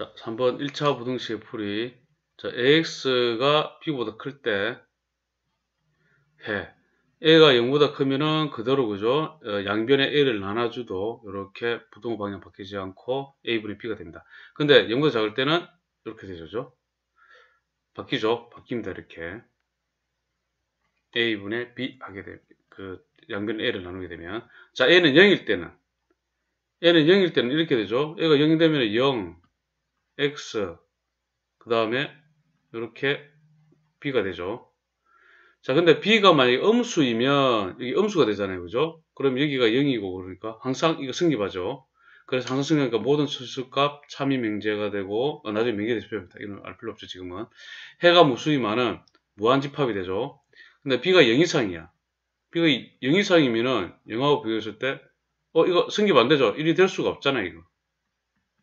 자, 3번 1차 부등식의 풀이 자, ax가 b보다 클때 해. a가 0보다 크면은 그대로 그죠? 어, 양변에 a를 나눠주도 이렇게 부동 방향 바뀌지 않고 a분의 b가 됩니다. 근데 0보다 작을 때는 이렇게 되죠. 바뀌죠? 바뀝니다. 이렇게 a분의 b 하게 되니그 양변에 a를 나누게 되면 자, a는 0일 때는 a는 0일 때는 이렇게 되죠. a가 0이 되면 0 x 그 다음에 이렇게 b가 되죠. 자 근데 b가 만약에 음수이면 여기 음수가 되잖아요. 그죠? 그럼 여기가 0이고 그러니까 항상 이거 승립하죠 그래서 항상 승립하니까 모든 수값 수 참이 명제가 되고 어, 나중에 명제될 필요합니다. 이건 알 필요 없죠 지금은. 해가 무수이면은 무한집합이 되죠. 근데 b가 0 이상이야. b가 0 이상이면은 0하고 비교했을 때 어 이거 승립안 되죠. 1이 될 수가 없잖아요. 이거.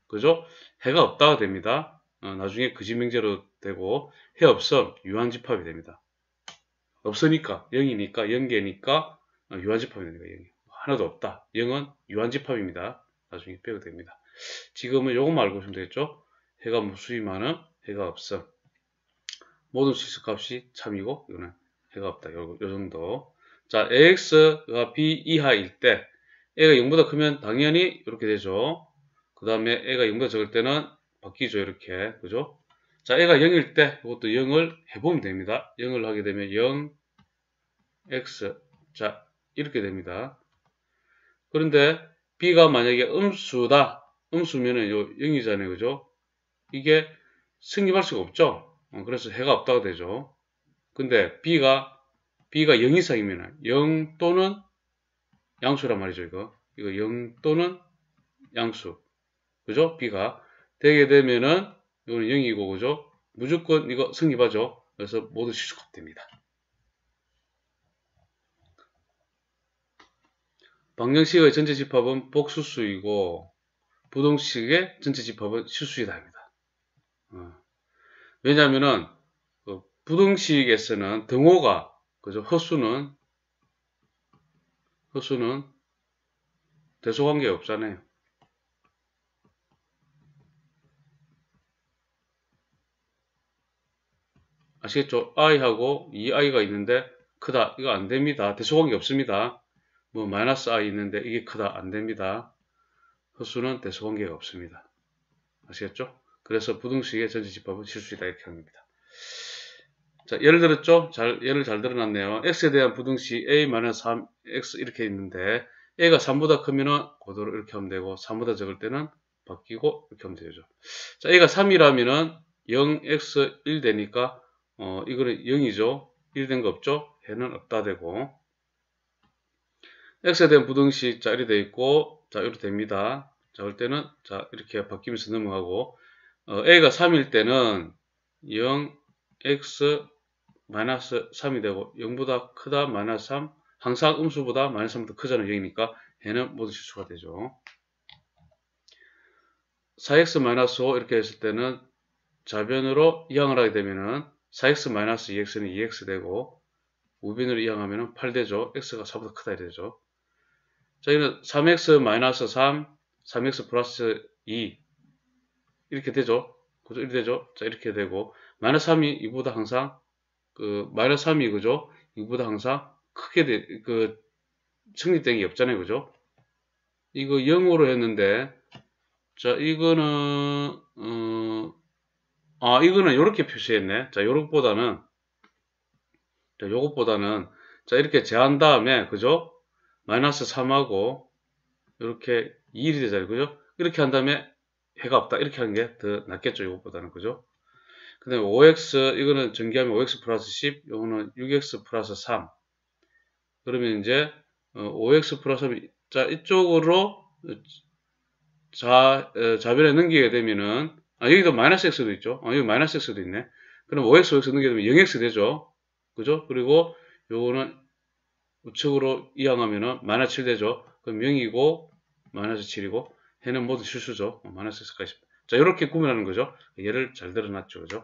그죠? 해가 없다가 됩니다. 어, 나중에 그지명제로 되고 해없어 유한집합이 됩니다. 없으니까 0이니까 0개니까 어, 유한집합이 됩니다. 0이. 뭐 하나도 없다. 0은 유한집합입니다. 나중에 빼도 됩니다. 지금은 요것만 알고 있으면 되겠죠? 해가 무수히 뭐 많은 해가 없음. 모든 실수값이 참이고 이거는 해가 없다. 요, 요 정도. 자, ax가 b 이하일 때 a가 0보다 크면 당연히 이렇게 되죠. 그 다음에 a가 0보 적을 때는 바뀌죠 이렇게 그죠 자 a가 0일 때 이것도 0을 해보면 됩니다 0을 하게 되면 0 x 자 이렇게 됩니다 그런데 b가 만약에 음수다 음수면은 0이잖아요 그죠 이게 승립할 수가 없죠 어, 그래서 해가 없다고 되죠 근데 b가 b가 0 이상이면 0 또는 양수란 말이죠 이거 이거 0 또는 양수 그죠? B가 되게 되면은 이거는 0이고 그죠? 무조건 이거 성립하죠. 그래서 모두 실수합됩니다 방정식의 전체 집합은 복수수이고 부동식의 전체 집합은 실수이다 합니다. 어. 왜냐하면은 그 부동식에서는 등호가 그죠? 허수는 허수는 대소관계 없잖아요. 아시겠죠? i하고 이 i가 있는데 크다. 이거 안 됩니다. 대소관계 없습니다. 뭐 마이너스 i 있는데 이게 크다. 안 됩니다. 허수는 대소관계가 없습니다. 아시겠죠? 그래서 부등식의 전체 집합은 실수이다 이렇게 합니다. 자, 예를 들었죠? 잘, 예를 잘 들어놨네요. x에 대한 부등식 a-3x 이렇게 있는데 a가 3보다 크면은 고도로 이렇게 하면 되고 3보다 적을 때는 바뀌고 이렇게 하면 되죠. 자, a가 3이라면은 0x 1 되니까 어, 이거는 0이죠. 1이 된거 없죠? 해는 없다 되고 x에 대한 부등식 자 이렇게 돼 있고 자 이렇게 됩니다. 자올 때는 자 이렇게 바뀌면서 넘어가고 어, a가 3일 때는 0x 마이너스 3이 되고 0보다 크다 마이너스 3 항상 음수보다 마이너스 3보다 크자는 0이니까 해는 모두 실수가 되죠. 4x 마이너스 5 이렇게 했을 때는 자변으로 이항을 하게 되면은 4x-2x는 2x 되고 우변으로 이항하면 8되죠. x가 4보다 크다 이래 되죠. 자, 여는 3x-3, 3x 플러스 2 이렇게 되죠. 그죠? 이렇게 되죠. 자, 이렇게 되고 마이너스 3이 2보다 항상 그 마이너스 3이 그죠? 이보다 항상 크게 되, 그 성립된 게 없잖아요. 그죠? 이거 0으로 했는데 자, 이거는 음, 아 이거는 이렇게 표시했네 자 요것보다는 자 요것보다는 자 이렇게 제한 다음에 그죠 마이너스 3하고 이렇게 2일이 되잖아요 그죠 이렇게 한 다음에 해가 없다 이렇게 하는 게 더 낫겠죠 이것보다는 그죠 그 다음에 5x 이거는 전기하면 5x 플러스 10 이거는 6x 플러스 3 그러면 이제 5x 어, 플러스 3, 자 이쪽으로 자, 어, 자변에 넘기게 되면은 아, 여기도 마이너스 x도 있죠. 아, 여기 마이너스 x도 있네. 그럼 OX, OX 넣게 되면 0x 되죠. 그죠? 그리고 요거는 우측으로 이항하면은 마이너스 7 되죠. 그럼 0이고 마이너스 7이고 해는 모두 실수죠. 어, 마이너스 x까지. 자, 이렇게 구분하는 거죠. 얘를 잘 들어놨죠. 그죠?